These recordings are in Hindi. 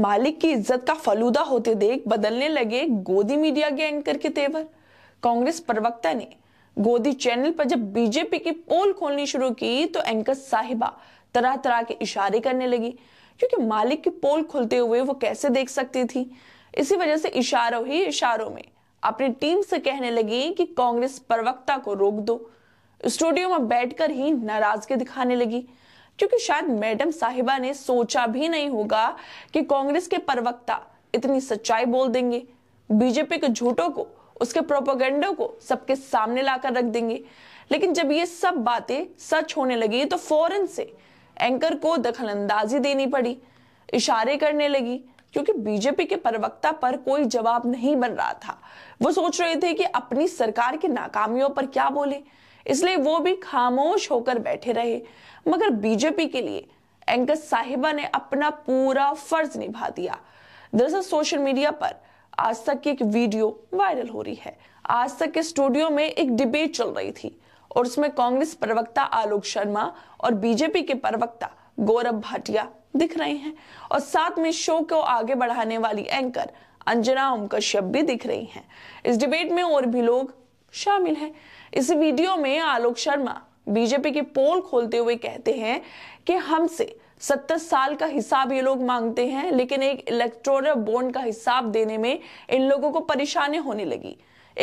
मालिक की इज्जत का फलूदा होते देख बदलने लगे गोदी मीडिया के एंकर के तेवर कांग्रेस प्रवक्ता ने गोदी चैनल पर जब बीजेपी की पोल खोलनी शुरू की तो एंकर साहिबा तरह तरह के इशारे करने लगी क्योंकि मालिक की पोल खुलते हुए वो कैसे देख सकती थी इसी वजह से इशारों ही इशारों में अपनी टीम से कहने लगी कि कांग्रेस प्रवक्ता को रोक दो स्टूडियो में बैठकर ही नाराजगी दिखाने लगी क्योंकि शायद मैडम साहिबा ने सोचा भी नहीं होगा कि कांग्रेस के प्रवक्ता इतनी सच्चाई बोल देंगे बीजेपी के झूठों को उसके प्रोपोगंडो को सबके सामने लाकर रख देंगे लेकिन जब ये सब बातें सच होने लगी तो फौरन से एंकर को दखलंदाजी देनी पड़ी इशारे करने लगी क्योंकि बीजेपी के प्रवक्ता पर कोई जवाब नहीं बन रहा था वो सोच रहे थे कि अपनी सरकार की नाकामियों पर क्या बोले इसलिए वो भी खामोश होकर बैठे रहे मगर बीजेपी के लिए एंकर साहिबा ने अपना पूरा फर्ज निभा दिया दरअसल सोशल मीडिया पर आज तक की एक वीडियो वायरल हो रही है आज तक के स्टूडियो में एक डिबेट चल रही थी और उसमें कांग्रेस प्रवक्ता आलोक शर्मा और बीजेपी के प्रवक्ता गौरव भाटिया दिख रहे हैं और साथ में शो को आगे बढ़ाने वाली एंकर अंजना ओम कश्यप भी दिख रही हैं इस डिबेट में और भी लोग शामिल है इस वीडियो में आलोक शर्मा बीजेपी की पोल खोलते हुए कहते हैं कि हमसे सत्तर साल का हिसाब ये लोग मांगते हैं लेकिन एक इलेक्ट्रोरल बॉन्ड का हिसाब देने में इन लोगों को परेशानी होने लगी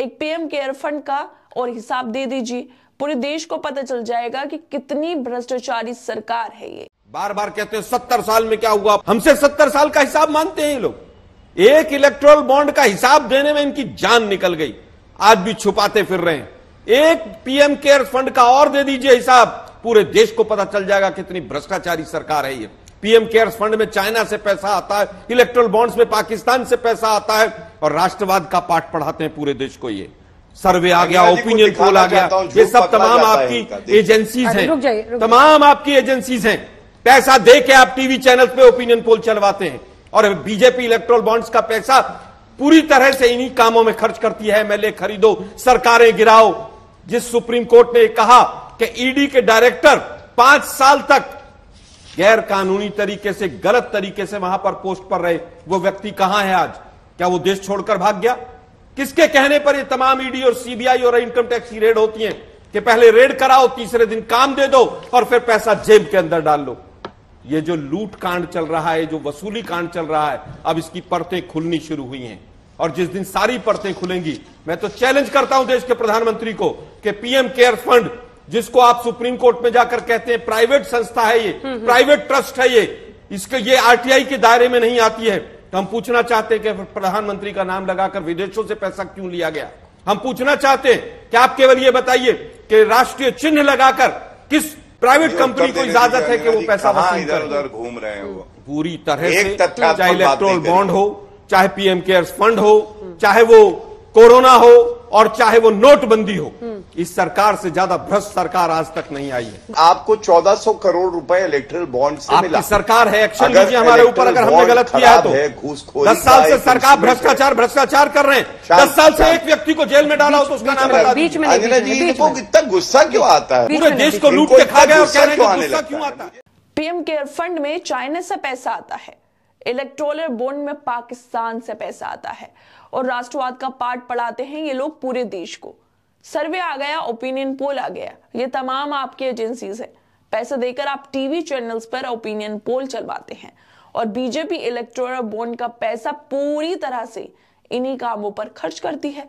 एक पीएम केयर फंड का और हिसाब दे दीजिए पूरे देश को पता चल जाएगा कि कितनी भ्रष्टाचारी सरकार है ये बार बार कहते हैं सत्तर साल में क्या हुआ हमसे सत्तर साल का हिसाब मांगते हैं ये लोग एक इलेक्ट्रोल बॉन्ड का हिसाब देने में इनकी जान निकल गई आज भी छुपाते फिर रहे हैं एक पीएम केयर फंड का और दे दीजिए हिसाब पूरे देश को पता चल जाएगा कितनी भ्रष्टाचारी सरकार है ये पीएम केयर फंड में चाइना से पैसा आता है इलेक्ट्रल बॉन्ड्स में पाकिस्तान से पैसा आता है और राष्ट्रवाद का पाठ पढ़ाते हैं पूरे देश को ये सर्वे आ गया ओपिनियन पोल आ गया ये सब तमाम आपकी एजेंसीज हैं तमाम आपकी एजेंसीज हैं पैसा दे के आप टीवी चैनल पे ओपिनियन पोल चलवाते हैं और बीजेपी इलेक्ट्रोल बॉन्ड्स का पैसा पूरी तरह से इन्हीं कामों में खर्च करती है एमएलए खरीदो सरकारें गिराओ जिस सुप्रीम कोर्ट ने कहा कि ईडी e के डायरेक्टर पांच साल तक गैर कानूनी तरीके से गलत तरीके से वहां पर पोस्ट पर रहे वो व्यक्ति कहां है आज क्या वो देश छोड़कर भाग गया किसके कहने पर ये तमाम ईडी e और सीबीआई और इनकम टैक्स की रेड होती है कि पहले रेड कराओ तीसरे दिन काम दे दो और फिर पैसा जेब के अंदर डाल लो ये जो लूट कांड चल रहा है जो वसूली कांड चल रहा है अब इसकी परतें खुलनी शुरू हुई हैं और जिस दिन सारी परतें खुलेंगी मैं तो चैलेंज करता हूं देश के प्रधानमंत्री को कि पीएम केयर फंड जिसको आप सुप्रीम कोर्ट में जाकर कहते हैं प्राइवेट संस्था है ये प्राइवेट हम्म, ट्रस्ट हम्म। है ये इसके ये आरटीआई के दायरे में नहीं आती है तो हम पूछना चाहते हैं कि प्रधानमंत्री का नाम लगाकर विदेशों से पैसा क्यों लिया गया हम पूछना चाहते हैं कि आप केवल ये बताइए कि राष्ट्रीय चिन्ह लगाकर किस प्राइवेट कंपनी को इजाजत है कि वो पैसा वसूल इधर उधर घूम रहे हैं वो पूरी तरह से चाहे इलेक्ट्रोल बॉन्ड हो चाहे पीएम केयर्स फंड हो चाहे वो कोरोना हो और चाहे वो नोटबंदी हो इस सरकार से ज्यादा भ्रष्ट सरकार आज तक नहीं आई है आपको 1400 करोड़ रुपए इलेक्ट्रल बॉन्ड से आपकी मिला सरकार है एक्शन लीजिए हमारे ऊपर अगर हमने गलत किया है तो दस साल से सरकार भ्रष्टाचार भ्रष्टाचार कर रहे हैं दस साल से एक व्यक्ति को जेल में डाला हो तो उसका नाम बीच में इतना गुस्सा क्यों आता है पूरे देश को लूट के खा गया क्यों आता है पीएम केयर फंड में चाइना से पैसा आता है इलेक्ट्रोलर बॉन्ड में पाकिस्तान से पैसा आता है और राष्ट्रवाद का पाठ पढ़ाते हैं ये लोग पूरे देश को सर्वे आ गया ओपिनियन पोल आ गया ये तमाम आपकी एजेंसीज है पैसे देकर आप टीवी चैनल्स पर ओपिनियन पोल चलवाते हैं और बीजेपी इलेक्टोरल बॉन्ड का पैसा पूरी तरह से इन्हीं कामों पर खर्च करती है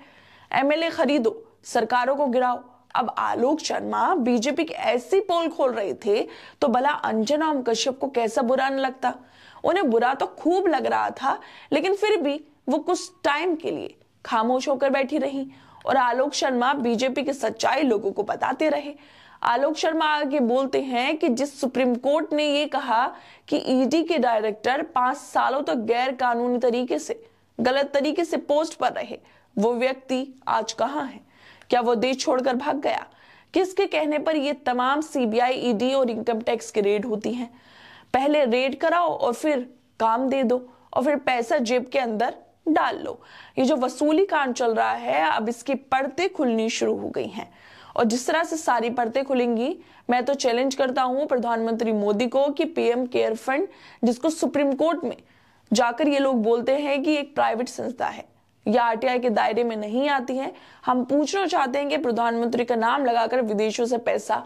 एमएलए खरीदो सरकारों को गिराओ अब आलोक शर्मा बीजेपी के ऐसी पोल खोल रहे थे तो भला अंजना ओम कश्यप को कैसा बुरा न लगता उन्हें बुरा तो खूब लग रहा था लेकिन फिर भी वो कुछ टाइम के लिए खामोश होकर बैठी रही और आलोक शर्मा बीजेपी की सच्चाई लोगों को बताते रहे आलोक शर्मा आगे बोलते हैं कि जिस सुप्रीम कोर्ट ने ये कहा कि ईडी के डायरेक्टर पांच सालों तक तो गैर कानूनी तरीके से गलत तरीके से पोस्ट पर रहे वो व्यक्ति आज कहाँ है क्या वो देश छोड़कर भाग गया किसके कहने पर ये तमाम सीबीआई ईडी और इनकम टैक्स की रेड होती है पहले रेड कराओ और फिर काम दे दो और फिर पैसा जेब के अंदर डाल लो ये जो वसूली कांड चल रहा है अब इसकी परतें खुलनी शुरू हो गई हैं और जिस तरह से सारी परतें खुलेंगी मैं तो चैलेंज करता हूं प्रधानमंत्री मोदी को कि पीएम केयर फंड जिसको सुप्रीम कोर्ट में जाकर ये लोग बोलते हैं कि एक प्राइवेट संस्था है या आरटीआई के दायरे में नहीं आती है हम पूछना चाहते हैं कि प्रधानमंत्री का नाम लगाकर विदेशों से पैसा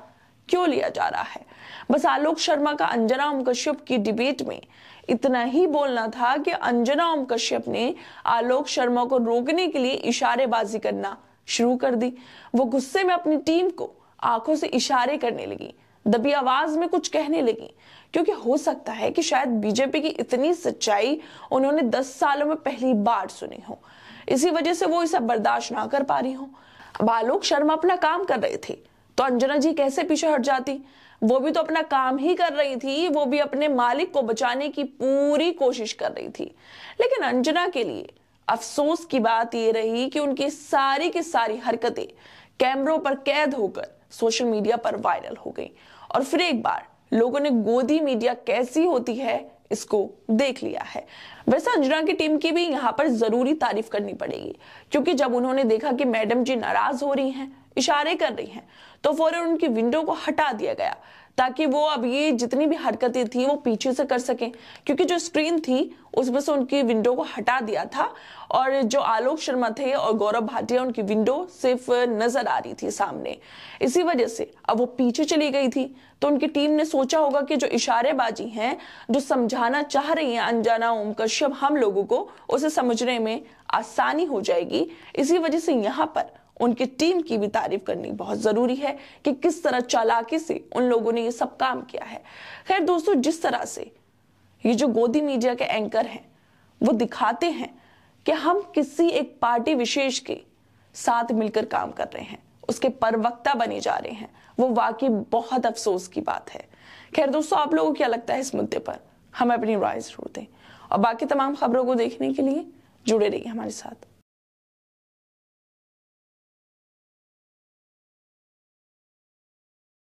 क्यों लिया जा रहा है बस आलोक शर्मा का अंजना ओम कश्यप की डिबेट में इतना ही बोलना था कि अंजना ओम कश्यप ने आलोक शर्मा को रोकने के लिए इशारेबाजी करना शुरू कर दी वो गुस्से में अपनी टीम को आंखों से इशारे करने लगी दबी आवाज में कुछ कहने लगी क्योंकि हो सकता है कि शायद बीजेपी की इतनी सच्चाई उन्होंने दस सालों में पहली बार सुनी हो इसी वजह से वो इसे बर्दाश्त ना कर पा रही हो अब आलोक शर्मा अपना काम कर रहे थे तो अंजना जी कैसे पीछे हट जाती वो भी तो अपना काम ही कर रही थी वो भी अपने मालिक को बचाने की पूरी कोशिश कर रही थी लेकिन अंजना के लिए अफसोस की बात ये रही कि उनकी सारी की सारी हरकतें कैमरों पर कैद होकर सोशल मीडिया पर वायरल हो गई और फिर एक बार लोगों ने गोदी मीडिया कैसी होती है इसको देख लिया है वैसे अंजना की टीम की भी यहाँ पर जरूरी तारीफ करनी पड़ेगी क्योंकि जब उन्होंने देखा कि मैडम जी नाराज हो रही हैं इशारे कर रही हैं तो फौरन उनकी विंडो को हटा दिया गया ताकि वो अब ये जितनी भी हरकतें थी वो पीछे से कर सकें क्योंकि जो स्क्रीन थी उसमें से उनकी विंडो को हटा दिया था और जो आलोक शर्मा थे और गौरव भाटिया उनकी विंडो सिर्फ नजर आ रही थी सामने इसी वजह से अब वो पीछे चली गई थी तो उनकी टीम ने सोचा होगा कि जो इशारेबाजी हैं जो समझाना चाह रही हैं अनजाना ओम कश्यप हम लोगों को उसे समझने में आसानी हो जाएगी इसी वजह से यहाँ पर उनकी टीम की भी तारीफ करनी बहुत ज़रूरी है कि किस तरह चालाकी से उन लोगों ने ये सब काम किया है खैर दोस्तों जिस तरह से ये जो गोदी मीडिया के एंकर हैं वो दिखाते हैं कि हम किसी एक पार्टी विशेष के साथ मिलकर काम कर रहे हैं उसके परवक्ता बने जा रहे हैं वो वाकई बहुत अफसोस की बात है खैर दोस्तों आप लोगों को क्या लगता है इस मुद्दे पर हमें अपनी राय जरूर दें और बाकी तमाम खबरों को देखने के लिए जुड़े रहिए हमारे साथ